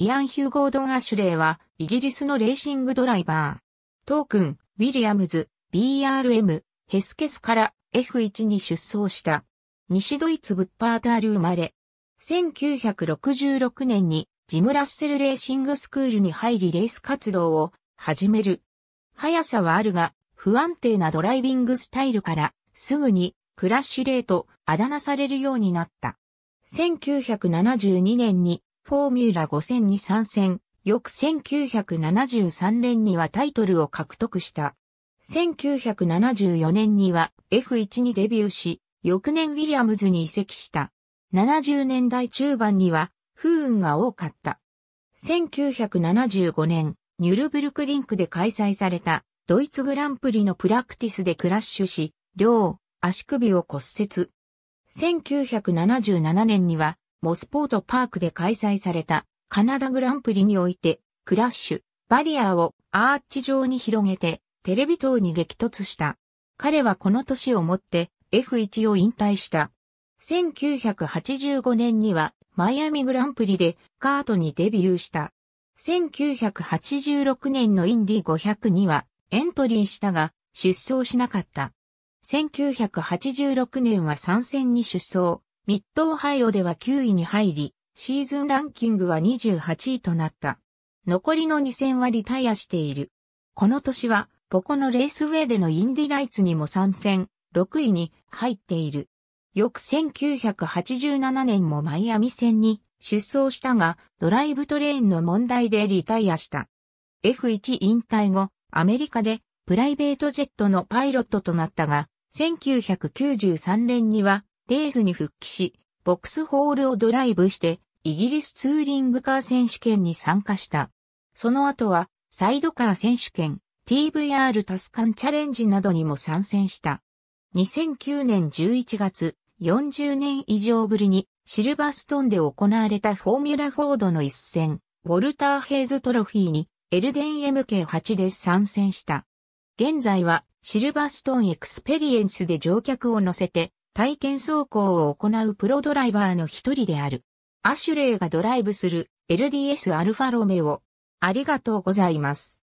イアン・ヒュー・ゴードン・アシュレイは、イギリスのレーシングドライバー。トークン、ウィリアムズ、BRM、ヘスケスから F1 に出走した。西ドイツブッパータール生まれ。1966年にジム・ラッセル・レーシングスクールに入りレース活動を始める。速さはあるが、不安定なドライビングスタイルから、すぐにクラッシュレート、あだ名されるようになった。1972年にフォーミュラ5 0に参戦、翌1973年にはタイトルを獲得した。1974年には F1 にデビューし、翌年ウィリアムズに移籍した。70年代中盤には不運が多かった。1975年、ニュルブルクリンクで開催されたドイツグランプリのプラクティスでクラッシュし、両足首を骨折。1977年にはモスポートパークで開催されたカナダグランプリにおいてクラッシュ、バリアをアーチ状に広げてテレビ塔に激突した。彼はこの年をもって F1 を引退した。1985年にはマイアミグランプリでカートにデビューした。1986年のインディ500にはエントリーしたが出走しなかった。1986年は参戦に出走。ミッドオハイオでは9位に入り、シーズンランキングは28位となった。残りの2戦はリタイアしている。この年は、ポコのレースウェイでのインディライツにも参戦、6位に入っている。翌1987年もマイアミ戦に出走したが、ドライブトレーンの問題でリタイアした。F1 引退後、アメリカでプライベートジェットのパイロットとなったが、1993年にはレースに復帰し、ボックスホールをドライブして、イギリスツーリングカー選手権に参加した。その後は、サイドカー選手権、TVR タスカンチャレンジなどにも参戦した。2009年11月、40年以上ぶりにシルバーストンで行われたフォーミュラフォードの一戦、ウォルター・ヘイズトロフィーにエルデン MK8 で参戦した。現在はシルバーストンエクスペリエンスで乗客を乗せて体験走行を行うプロドライバーの一人である。アシュレイがドライブする LDS アルファロメオ。ありがとうございます。